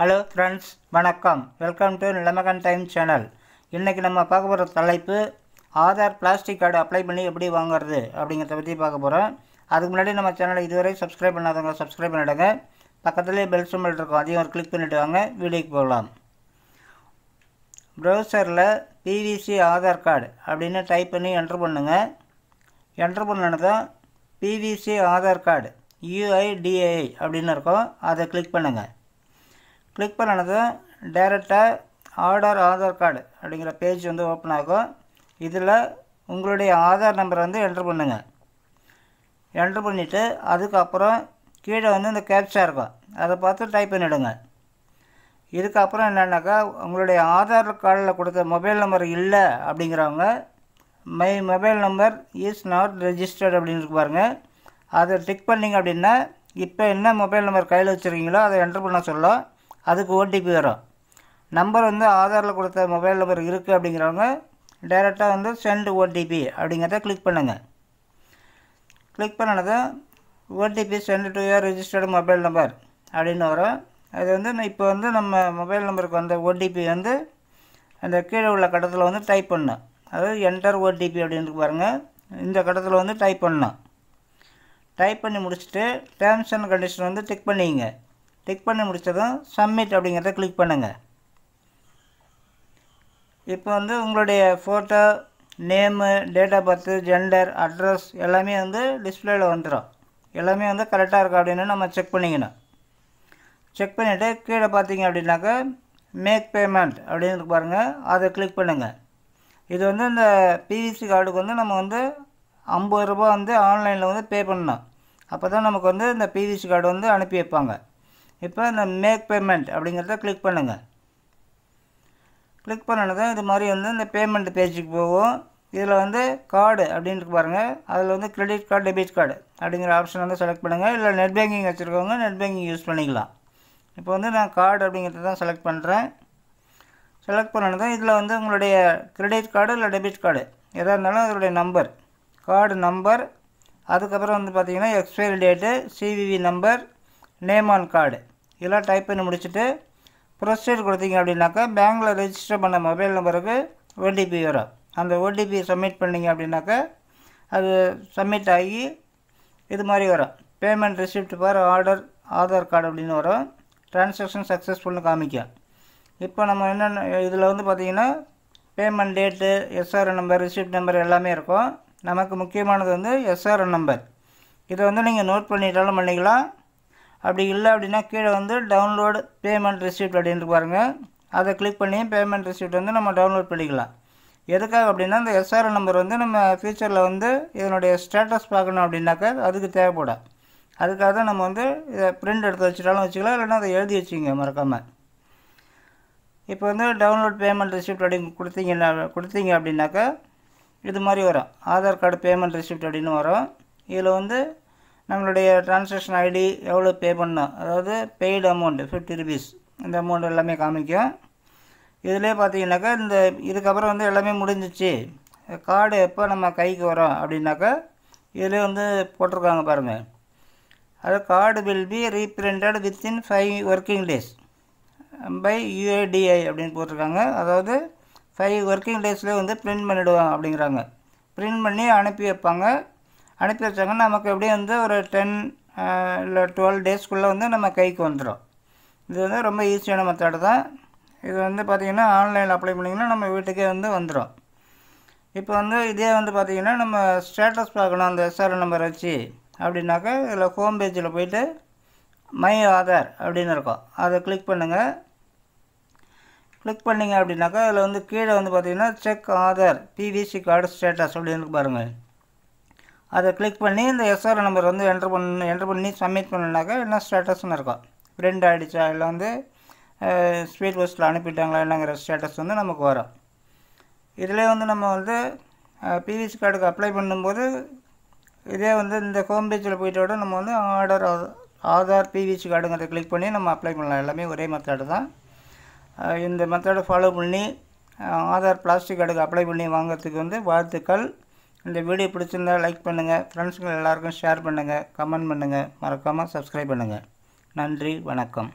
hello friends வணக்கம் welcome to Nilamagan time channel இன்றைக்கி நம்ம பார்க்க போகிற தலைப்பு ஆதார் பிளாஸ்டிக் கார்டு அப்ளை பண்ணி எப்படி வாங்குறது அப்படிங்கிறத பற்றி பார்க்க போகிறோம் அதுக்கு முன்னாடி நம்ம சேனலை இதுவரை சப்ஸ்கிரைப் பண்ணாதவங்க சப்ஸ்கிரைப் பண்ணிடுங்க பக்கத்துலேயே பெல் சிம்பிள் இருக்கும் அதையும் ஒரு கிளிக் பண்ணிவிட்டு வாங்க வீடியோக்கு போகலாம் ப்ரௌசரில் பிவிசி ஆதார் கார்டு அப்படின்னு டைப் பண்ணி என்ட்ரு பண்ணுங்கள் என்ட்ரு பண்ணதும் பிவிசி ஆதார் கார்டு யூஐடிஏஐ அப்படின்னு இருக்கும் அதை கிளிக் பண்ணுங்கள் கிளிக் பண்ணினதும் டேரெக்டாக ஆர்டர் ஆதார் கார்டு அப்படிங்கிற பேஜ் வந்து ஓப்பன் ஆகும் இதில் உங்களுடைய ஆதார் நம்பரை வந்து என்ட்ரு பண்ணுங்கள் என்ட்ரு பண்ணிவிட்டு அதுக்கப்புறம் கீழே வந்து இந்த கேப்சா இருக்கும் அதை பார்த்து டைப் பண்ணிவிடுங்க இதுக்கப்புறம் என்னென்னாக்கா உங்களுடைய ஆதார் கார்டில் கொடுத்த மொபைல் நம்பர் இல்லை அப்படிங்கிறவங்க my mobile number is not registered அப்படின்னு இருக்கு பாருங்கள் அதை டிக் பண்ணிங்க அப்படின்னா இப்போ என்ன மொபைல் நம்பர் கையில் வச்சுருக்கீங்களோ அதை என்ட்ரு பண்ண சொல்லும் அதுக்கு ஓடிபி வரும் நம்பர் வந்து ஆதாரில் கொடுத்த மொபைல் நம்பர் இருக்குது அப்படிங்கிறவங்க டைரெக்டாக வந்து சென்ட் ஓடிபி அப்படிங்கிறத கிளிக் பண்ணுங்கள் கிளிக் பண்ணினதும் OTP sent to your registered mobile number அப்படின்னு வரும் அது வந்து இப்போ வந்து நம்ம மொபைல் நம்பருக்கு வந்த ஓடிபி வந்து அந்த கீழே உள்ள கட்டத்தில் வந்து டைப் பண்ணும் அதாவது என்டர் ஓடிபி அப்படின்ட்டு பாருங்கள் இந்த கட்டத்தில் வந்து டைப் பண்ணும் டைப் பண்ணி முடிச்சுட்டு டேர்ம்ஸ் அண்ட் கண்டிஷன் வந்து டிக் பண்ணிங்க டிக் பண்ணி முடிச்சதும் சப்மிட் அப்படிங்கிறத கிளிக் பண்ணுங்கள் இப்போ வந்து உங்களுடைய photo name date of birth gender address எல்லாமே வந்து டிஸ்பிளேயில் வந்துடும் எல்லாமே வந்து கரெக்டாக இருக்கா அப்படின்னு நம்ம செக் பண்ணிக்கணும் செக் பண்ணிவிட்டு கீழே பார்த்தீங்க அப்படின்னாக்கா மேக் பேமெண்ட் அப்படின்னு பாருங்கள் அதை கிளிக் பண்ணுங்கள் இது வந்து இந்த பிவிசி கார்டுக்கு வந்து நம்ம வந்து ஐம்பது ரூபா வந்து ஆன்லைனில் வந்து பே பண்ணணும் அப்போ தான் நமக்கு வந்து இந்த பிவிசி கார்டு வந்து அனுப்பி வைப்பாங்க இப்போ இந்த மேக் பேமெண்ட் அப்படிங்கிறத கிளிக் பண்ணுங்கள் கிளிக் பண்ணணும் இது மாதிரி வந்து இந்த பேமெண்ட் பேஜுக்கு போகும் இதில் வந்து கார்டு அப்படின்ட்டு பாருங்கள் அதில் வந்து கிரெடிட் கார்டு டெபிட் கார்டு அப்படிங்கிற ஆப்ஷன் வந்து செலக்ட் பண்ணுங்கள் இல்லை நெட் பேங்கிங் வச்சுருக்கவங்க நெட் பேங்கிங் யூஸ் பண்ணிக்கலாம் இப்போ வந்து நான் கார்டு அப்படிங்கிறத தான் செலக்ட் பண்ணுறேன் செலக்ட் பண்ணணும் இதில் வந்து உங்களுடைய கிரெடிட் கார்டு இல்லை டெபிட் கார்டு எதாக இருந்தாலும் அதனுடைய நம்பர் கார்டு நம்பர் அதுக்கப்புறம் வந்து பார்த்திங்கன்னா expiry date CVV number name on card இதெல்லாம் டைப் பண்ணி முடிச்சுட்டு ப்ரொசீட் கொடுத்தீங்க அப்படின்னாக்கா பேங்கில் ரெஜிஸ்டர் பண்ண மொபைல் நம்பருக்கு ஓடிபி வரும் அந்த ஓடிபி சப்மிட் பண்ணிங்க அப்படின்னாக்கா அது சப்மிட் ஆகி இது மாதிரி வரும் payment receipt for order Aadhaar card அப்படின்னு வரும் டிரான்சாக்ஷன் சக்ஸஸ்ஃபுல்னு காமிக்கும் இப்போ நம்ம என்னென்ன இதில் வந்து பார்த்திங்கன்னா payment date SRN number receipt number எல்லாமே இருக்கும் நமக்கு முக்கியமானது வந்து எஸ்ஆர்என் நம்பர் இதை வந்து நீங்கள் நோட் பண்ணிட்டாலும் பண்ணிக்கலாம் அப்படி இல்லை அப்படின்னா கீழே வந்து டவுன்லோடு பேமெண்ட் ரிசிப்ட் அப்படின்ட்டு பாருங்கள் அதை கிளிக் பண்ணி பேமெண்ட் ரிசிப்ட் வந்து நம்ம டவுன்லோட் பண்ணிக்கலாம் எதுக்காக அப்படின்னா இந்த எஸ்ஆர்என் நம்பர் வந்து நம்ம ஃபியூச்சரில் வந்து இதனுடைய ஸ்டேட்டஸ் பார்க்கணும் அப்படின்னாக்கா அதுக்கு தேவைப்படும் அதுக்காக தான் நம்ம வந்து இதை பிரிண்ட் எடுத்து வச்சுட்டாலும் வச்சுக்கலாம் இல்லைன்னா அதை எழுதி வச்சுங்க மறக்காமல் இப்போ வந்து டவுன்லோட் பேமெண்ட் ரிசிப்ட் அப்படின்னு கொடுத்தீங்கன்னா கொடுத்தீங்க அப்படின்னாக்கா இது மாதிரி வரும் ஆதார் கார்டு பேமெண்ட் ரிசிப்ட் அப்படின்னு வரும் இதில் வந்து நம்மளுடைய ட்ரான்சாக்ஷன் ஐடி எவ்வளோ பே பண்ணோம் அதாவது பெய்டு அமௌண்ட் ஃபிஃப்டி ருபீஸ் இந்த அமௌண்ட் எல்லாமே காமிக்கும் இதிலே பார்த்தீங்கன்னாக்கா இந்த இதுக்கப்புறம் வந்து எல்லாமே முடிஞ்சிச்சு கார்டு எப்போ நம்ம கைக்கு வரோம் அப்படின்னாக்கா இதிலே வந்து போட்டிருக்காங்க பாருங்கள் அது card will be reprinted within five working days by UIDAI அப்படின்னு போட்டிருக்காங்க அதாவது ஃபைவ் ஒர்க்கிங் டேஸ்லேயே வந்து பிரிண்ட் பண்ணிவிடுவோம் அப்படிங்கிறாங்க பிரிண்ட் பண்ணி அனுப்பி வைப்பாங்க அனுப்பி வச்சாங்கன்னா நமக்கு எப்படியும் வந்து ஒரு டென் இல்லை டுவெல் டேஸ்க்குள்ளே வந்து நம்ம கைக்கு வந்துடும் இது வந்து ரொம்ப ஈஸியான மெத்தடு தான் இது வந்து பார்த்திங்கன்னா ஆன்லைனில் அப்ளை பண்ணிங்கன்னா நம்ம வீட்டுக்கே வந்து வந்துடும் இப்போ வந்து இதே வந்து பார்த்திங்கன்னா நம்ம ஸ்டேட்டஸ் பார்க்கணும் அந்த எஸ்ஆர்என் நம்பர் வச்சு அப்படின்னாக்கா இதில் ஹோம் பேஜில் போயிட்டு மை ஆதார் அப்படின்னு இருக்கும் அதை கிளிக் பண்ணுங்கள் கிளிக் பண்ணிங்க அப்படின்னாக்கா அதில் வந்து கீழே வந்து பார்த்திங்கன்னா check Aadhaar PVC card status அப்படின்னு பாருங்கள் அதை கிளிக் பண்ணி இந்த எஸ்ஆர் நம்பர் வந்து என்ட்ரு பண்ண என்ட்ரு பண்ணி சப்மிட் பண்ணினாக்கா என்ன ஸ்டேட்டஸ்னு இருக்கும் பிரிண்ட் ஆகிடுச்சா இல்லை வந்து ஸ்பீட் போஸ்ட்டில் அனுப்பிட்டாங்களா என்னங்கிற ஸ்டேட்டஸ் வந்து நமக்கு வரும் இதிலே வந்து நம்ம வந்து பிவிசி கார்டுக்கு அப்ளை பண்ணும்போது இதே வந்து இந்த ஹோம் பேஜில் போயிட்டோட நம்ம வந்து ஆர்டர் ஆதார் பிவிசி கார்டுங்கிறத கிளிக் பண்ணி நம்ம அப்ளை பண்ணலாம் எல்லாமே ஒரே மெத்தடு தான் இந்த மெத்தடை ஃபாலோ பண்ணி ஆதார் பிளாஸ்டிக் கார்டுக்கு அப்ளை பண்ணி வாங்கிறதுக்கு வந்து வாழ்த்துக்கள் இந்த வீடியோ பிடிச்சிருந்தால் லைக் பண்ணுங்கள் ஃப்ரெண்ட்ஸுங்கள் எல்லாருக்கும் ஷேர் பண்ணுங்கள் கமெண்ட் பண்ணுங்கள் மறக்காமல் சப்ஸ்கிரைப் பண்ணுங்கள் நன்றி வணக்கம்